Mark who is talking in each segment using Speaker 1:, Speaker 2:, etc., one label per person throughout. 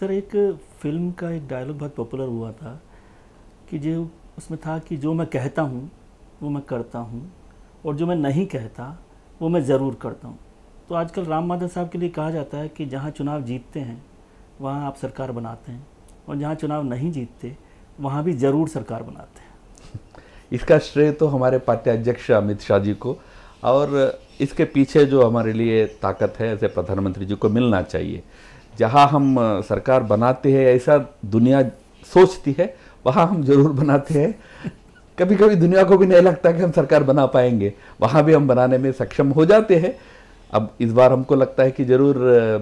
Speaker 1: sir एक film का एक डायलॉग बहुत पॉपुलर हुआ था कि जो उसमें था कि जो मैं कहता हूँ वो मैं करता हूँ और जो मैं नहीं कहता वो मैं ज़रूर करता हूँ तो आजकल राम माधव साहब के लिए कहा जाता है कि जहाँ चुनाव जीतते हैं वहाँ आप सरकार बनाते हैं और जहाँ चुनाव नहीं जीतते वहाँ भी ज़रूर सरकार बनाते हैं
Speaker 2: इसका श्रेय तो हमारे पार्टी अध्यक्ष अमित शाह जी को और इसके पीछे जो हमारे लिए ताकत है ऐसे प्रधानमंत्री जी को मिलना चाहिए जहाँ हम सरकार बनाते हैं ऐसा दुनिया सोचती है वहाँ हम जरूर बनाते हैं कभी कभी दुनिया को भी नहीं लगता कि हम सरकार बना पाएंगे वहाँ भी हम बनाने में सक्षम हो जाते हैं अब इस बार हमको लगता है कि जरूर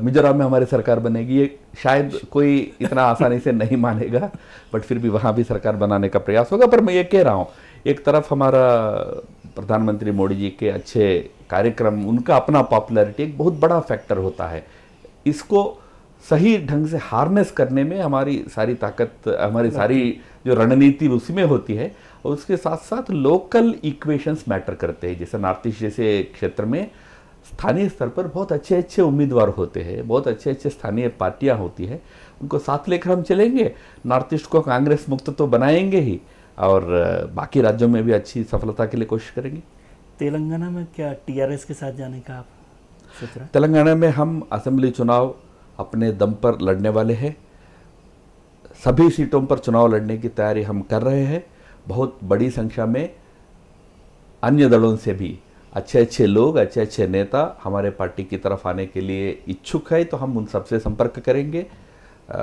Speaker 2: मिजोरम में हमारी सरकार बनेगी ये शायद कोई इतना आसानी से नहीं मानेगा बट फिर भी वहाँ भी सरकार बनाने का प्रयास होगा पर मैं ये कह रहा हूँ एक तरफ हमारा प्रधानमंत्री मोदी जी के अच्छे कार्यक्रम उनका अपना पॉपुलैरिटी एक बहुत बड़ा फैक्टर होता है इसको सही ढंग से हार्नेस करने में हमारी सारी ताकत हमारी सारी जो रणनीति उसी में होती है और उसके साथ साथ लोकल इक्वेशंस मैटर करते हैं जैसे नॉर्थ ईस्ट जैसे क्षेत्र में स्थानीय स्तर पर बहुत अच्छे अच्छे उम्मीदवार होते हैं बहुत अच्छे अच्छे स्थानीय पार्टियां होती हैं उनको साथ लेकर हम चलेंगे नॉर्थ ईस्ट को कांग्रेस मुक्त तो बनाएंगे ही और बाकी राज्यों में भी अच्छी सफलता के लिए कोशिश करेंगे
Speaker 1: तेलंगाना में क्या टीआरएस के साथ जाने का
Speaker 2: आप तेलंगाना में हम असेंबली चुनाव अपने दम पर लड़ने वाले हैं सभी सीटों पर चुनाव लड़ने की तैयारी हम कर रहे हैं बहुत बड़ी संख्या में अन्य दलों से भी अच्छे अच्छे लोग अच्छे अच्छे नेता हमारे पार्टी की तरफ आने के लिए इच्छुक है तो हम उन सबसे संपर्क करेंगे आ,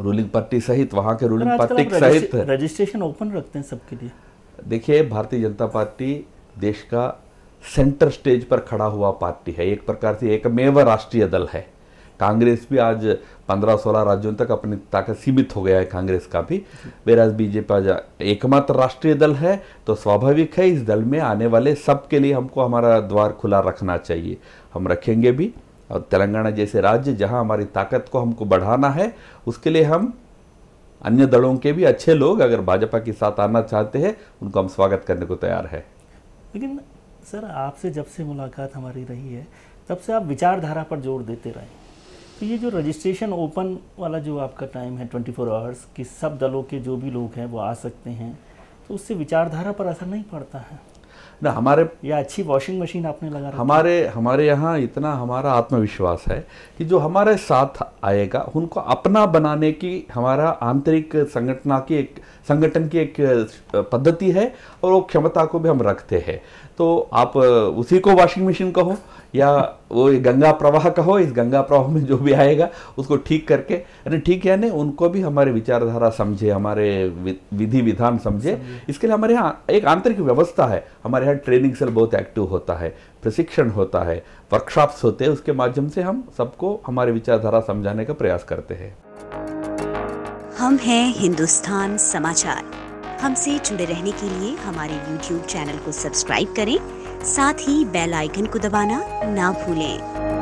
Speaker 2: रूलिंग पार्टी सहित वहाँ के रूलिंग पार्टी सहित रजिस्ट्रेशन ओपन रखते हैं सबके लिए देखिए भारतीय जनता पार्टी देश का सेंटर स्टेज पर खड़ा हुआ पार्टी है एक प्रकार से एकमेव राष्ट्रीय दल है कांग्रेस भी आज 15-16 राज्यों तक अपनी ताकत सीमित हो गया है कांग्रेस का भी बेराज बीजेपी आज एकमात्र राष्ट्रीय दल है तो स्वाभाविक है इस दल में आने वाले सब के लिए हमको हमारा द्वार खुला रखना चाहिए हम रखेंगे भी और तेलंगाना जैसे राज्य जहां हमारी ताकत को हमको बढ़ाना है उसके लिए हम अन्य दलों के भी अच्छे लोग अगर भाजपा के साथ आना चाहते हैं उनको हम स्वागत करने को तैयार है
Speaker 1: लेकिन सर आपसे जब से मुलाकात हमारी रही है तब से आप विचारधारा पर जोर देते रहे तो ये जो रजिस्ट्रेशन ओपन वाला जो आपका टाइम है 24 फोर आवर्स कि सब दलों के जो भी लोग हैं वो आ सकते हैं तो उससे विचारधारा पर असर नहीं पड़ता है
Speaker 2: ना हमारे या अच्छी वॉशिंग मशीन आपने लगा हमारे हमारे यहाँ इतना हमारा आत्मविश्वास है कि जो हमारे साथ आएगा उनको अपना बनाने की हमारा आंतरिक संगठना की एक संगठन की एक पद्धति है और वो क्षमता को भी हम रखते हैं तो आप उसी को वॉशिंग मशीन कहो या वो गंगा प्रवाह का हो इस गंगा प्रवाह में जो भी आएगा उसको ठीक करके यानी ठीक यानी उनको भी हमारे विचारधारा समझे हमारे विधि विधान समझे इसके लिए हमारे यहाँ एक आंतरिक व्यवस्था है हमारे यहाँ ट्रेनिंग सेल बहुत एक्टिव होता है प्रशिक्षण होता है वर्कशॉप्स होते हैं उसके माध्यम से हम सबको हमारे विचारधारा समझाने का प्रयास करते हैं
Speaker 1: हम हैं हिंदुस्तान समाचार हमसे जुड़े रहने के लिए हमारे YouTube चैनल को सब्सक्राइब करें साथ ही बेल आइकन को दबाना ना भूलें